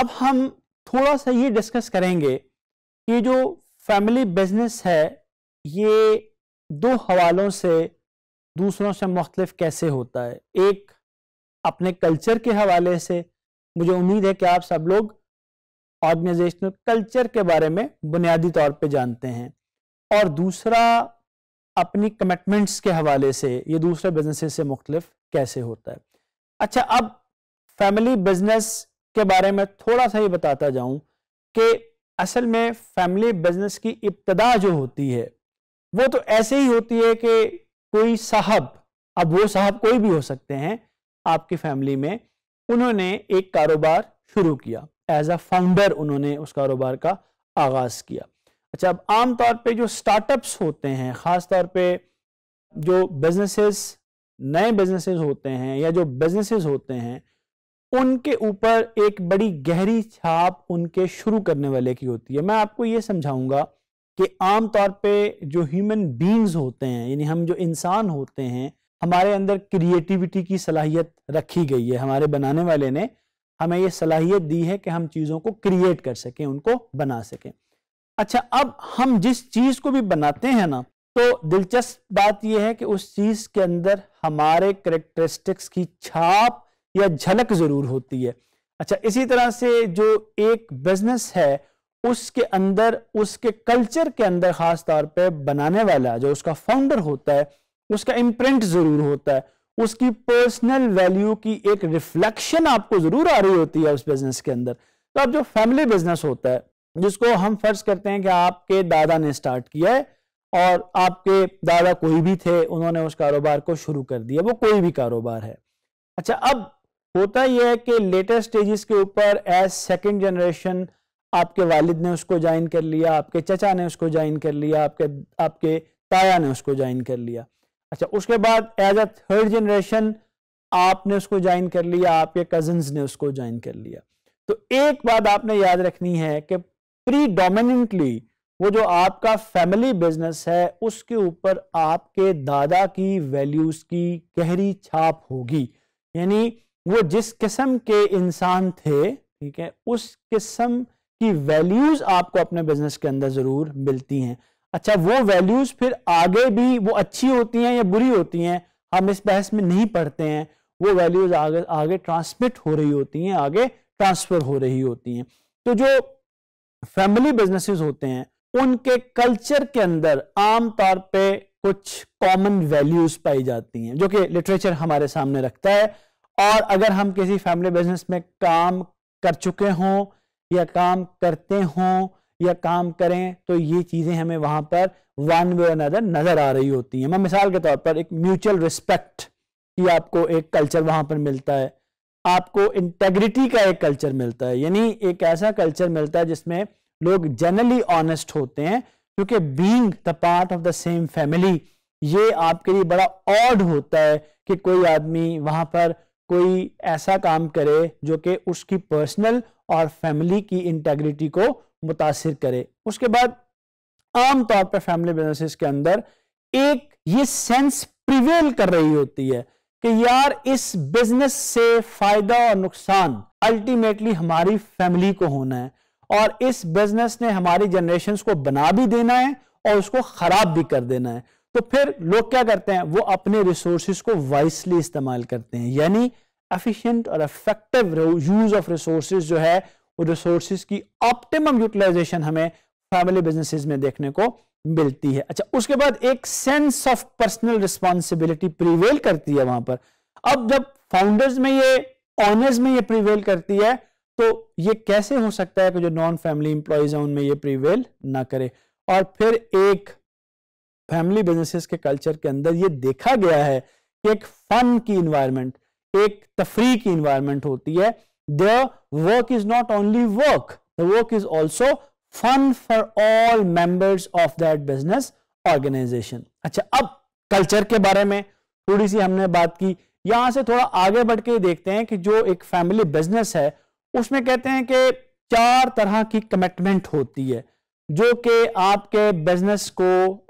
अब हम थोड़ा सा ये डिस्कस करेंगे कि जो फैमिली बिजनेस है ये दो हवालों से दूसरों से मुख्तलिफ कैसे होता है एक अपने कल्चर के हवाले से मुझे उम्मीद है कि आप सब लोग ऑर्गेनाइजेशनल कल्चर के बारे में बुनियादी तौर पे जानते हैं और दूसरा अपनी कमिटमेंट्स के हवाले से ये दूसरे बिजनेस से मुख्तलिफ कैसे होता है अच्छा अब फैमिली बिजनेस के बारे में थोड़ा सा ही बताता जाऊं कि असल में फैमिली बिजनेस की इब्तदा जो होती है वो तो ऐसे ही होती है कि कोई साहब अब वो साहब कोई भी हो सकते हैं आपकी फैमिली में उन्होंने एक कारोबार शुरू किया एज अ फाउंडर उन्होंने उस कारोबार का आगाज़ किया अच्छा अब आम तौर पे जो स्टार्टअप्स होते हैं ख़ास तौर पे जो बिजनेसेस नए बिजनेसेस होते हैं या जो बिजनेसेस होते हैं उनके ऊपर एक बड़ी गहरी छाप उनके शुरू करने वाले की होती है मैं आपको ये समझाऊंगा कि आमतौर पे जो ह्यूमन बींग्स होते हैं यानी हम जो इंसान होते हैं हमारे अंदर क्रिएटिविटी की सलाहियत रखी गई है हमारे बनाने वाले ने हमें ये सलाहियत दी है कि हम चीज़ों को क्रिएट कर सकें उनको बना सकें अच्छा अब हम जिस चीज़ को भी बनाते हैं ना तो दिलचस्प बात यह है कि उस चीज़ के अंदर हमारे करेक्टरिस्टिक्स की छाप या झलक जरूर होती है अच्छा इसी तरह से जो एक बिजनेस है उसके अंदर उसके कल्चर के अंदर खास तौर पे बनाने वाला जो उसका फाउंडर होता है उसका इम्प्रिंट जरूर होता है उसकी पर्सनल वैल्यू की एक रिफ्लेक्शन आपको जरूर आ रही होती है उस बिजनेस के अंदर तो अब जो फैमिली बिजनेस होता है जिसको हम फर्ज करते हैं कि आपके दादा ने स्टार्ट किया है और आपके दादा कोई भी थे उन्होंने उस कारोबार को शुरू कर दिया वो कोई भी कारोबार है अच्छा अब होता यह है कि लेटर स्टेजेस के ऊपर एज सेकंड जनरेशन आपके वालिद ने उसको ज्वाइन कर लिया आपके चचा ने उसको ज्वाइन कर लिया आपके आपके ताया ने उसको ज्वाइन कर लिया अच्छा उसके बाद एज अ थर्ड जनरेशन आपने उसको ज्वाइन कर लिया आपके कजन ने उसको ज्वाइन कर लिया तो एक बात आपने याद रखनी है कि प्री डोमिनेंटली वो जो आपका फैमिली बिजनेस है उसके ऊपर आपके दादा की वैल्यूज की गहरी छाप होगी यानी वो जिस किस्म के इंसान थे ठीक है उस किस्म की वैल्यूज आपको अपने बिजनेस के अंदर जरूर मिलती हैं अच्छा वो वैल्यूज फिर आगे भी वो अच्छी होती हैं या बुरी होती हैं हम इस बहस में नहीं पढ़ते हैं वो वैल्यूज आगे आगे ट्रांसमिट हो रही होती हैं आगे ट्रांसफर हो रही होती हैं तो जो फैमिली बिजनेसेस होते हैं उनके कल्चर के अंदर आमतौर पर कुछ कॉमन वैल्यूज पाई जाती हैं जो कि लिटरेचर हमारे सामने रखता है और अगर हम किसी फैमिली बिजनेस में काम कर चुके हों या काम करते हों या काम करें तो ये चीज़ें हमें वहां पर वन वे अनदर नज़र आ रही होती हैं मैं मिसाल के तौर पर एक म्यूचुअल रिस्पेक्ट की आपको एक कल्चर वहां पर मिलता है आपको इंटेग्रिटी का एक कल्चर मिलता है यानी एक ऐसा कल्चर मिलता है जिसमें लोग जनरली ऑनेस्ट होते हैं क्योंकि being the part of the same family ये आपके लिए बड़ा ऑड होता है कि कोई आदमी वहां पर कोई ऐसा काम करे जो कि उसकी पर्सनल और फैमिली की इंटेग्रिटी को मुतासर करे उसके बाद आमतौर पर फैमिली बिजनेसेस के अंदर एक ये सेंस प्रिवेल कर रही होती है कि यार इस बिजनेस से फायदा और नुकसान अल्टीमेटली हमारी फैमिली को होना है और इस बिजनेस ने हमारी जनरेशन को बना भी देना है और उसको खराब भी कर देना है तो फिर लोग क्या करते हैं वो अपने रिसोर्सिस को वाइसली इस्तेमाल करते हैं यानी एफिशिएंट और इफेक्टिव यूज ऑफ रिसोर्स जो है वो रिसोर्स की ऑप्टिमम यूटिलाइजेशन हमें फैमिली बिजनेसेस में देखने को मिलती है अच्छा उसके बाद एक sense of personal responsibility prevail करती है वहां पर अब जब फाउंडर्स में ये ऑनर्स में ये प्रिवेल करती है तो ये कैसे हो सकता है कि जो नॉन फैमिली इंप्लॉयज हैं उनमें ये प्रिवेल ना करे और फिर एक फैमिली बिजनेसेस के कल्चर के अंदर ये देखा गया है कि एक फन की इन्वायरमेंट एक तफरी की इन्वायरमेंट होती है the work is not only work the work is also fun for all members of that business organisation अच्छा अब कल्चर के बारे में थोड़ी सी हमने बात की यहां से थोड़ा आगे बढ़ के देखते हैं कि जो एक फैमिली बिजनेस है उसमें कहते हैं कि चार तरह की कमिटमेंट होती है जो कि आपके बिजनेस को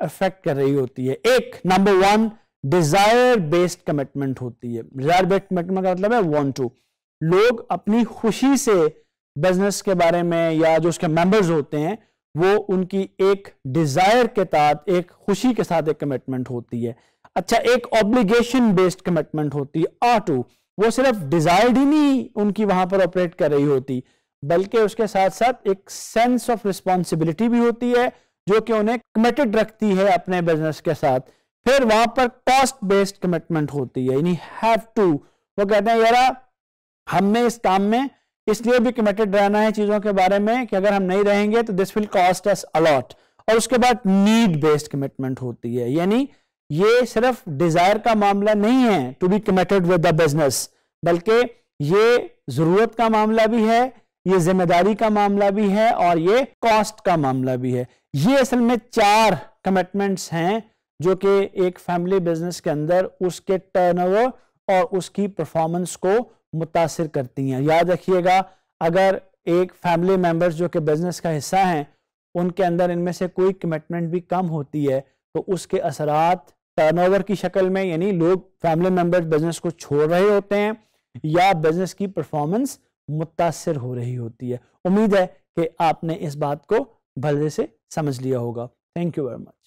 अफेक्ट कर रही होती है एक number one desire based commitment होती है डिजायर बेस्ड कमिटमेंट का मतलब है वांट टू लोग अपनी खुशी से बिजनेस के बारे में या जो उसके मेंबर्स होते हैं वो उनकी एक डिजायर के साथ एक खुशी के साथ एक कमिटमेंट होती है अच्छा एक ऑब्लिगेशन बेस्ड कमिटमेंट होती है आ टू वो सिर्फ डिजायर्ड ही नहीं उनकी वहां पर ऑपरेट कर रही होती बल्कि उसके साथ साथ एक सेंस ऑफ रिस्पॉन्सिबिलिटी भी होती है जो कि उन्हें कमिटेड रखती है अपने बिजनेस के साथ फिर वहां पर कॉस्ट बेस्ड कमिटमेंट होती है यानी हैव टू वो कहते हैं यार हमने इस काम में इसलिए भी कमिटेड रहना है चीजों के बारे में कि अगर हम नहीं रहेंगे तो this will cost us a lot और उसके बाद नीड बेस्ड कमिटमेंट होती है यानी ये सिर्फ डिजायर का मामला नहीं है to be committed with the business बल्कि ये जरूरत का मामला भी है ये जिम्मेदारी का मामला भी है और ये कॉस्ट का मामला भी है ये असल में चार कमिटमेंट्स हैं जो कि एक फैमिली बिजनेस के अंदर उसके टर्नओवर और उसकी परफॉर्मेंस को मुतासर करती हैं याद रखिएगा अगर एक फैमिली मेंबर्स जो कि बिजनेस का हिस्सा हैं उनके अंदर इनमें से कोई कमिटमेंट भी कम होती है तो उसके असरात टर्नओवर की शक्ल में यानी लोग फैमिली मेंबर्स बिजनेस को छोड़ रहे होते हैं या बिजनेस की परफॉर्मेंस मुतासर हो रही होती है उम्मीद है कि आपने इस बात को भले से समझ लिया होगा थैंक यू वेरी मच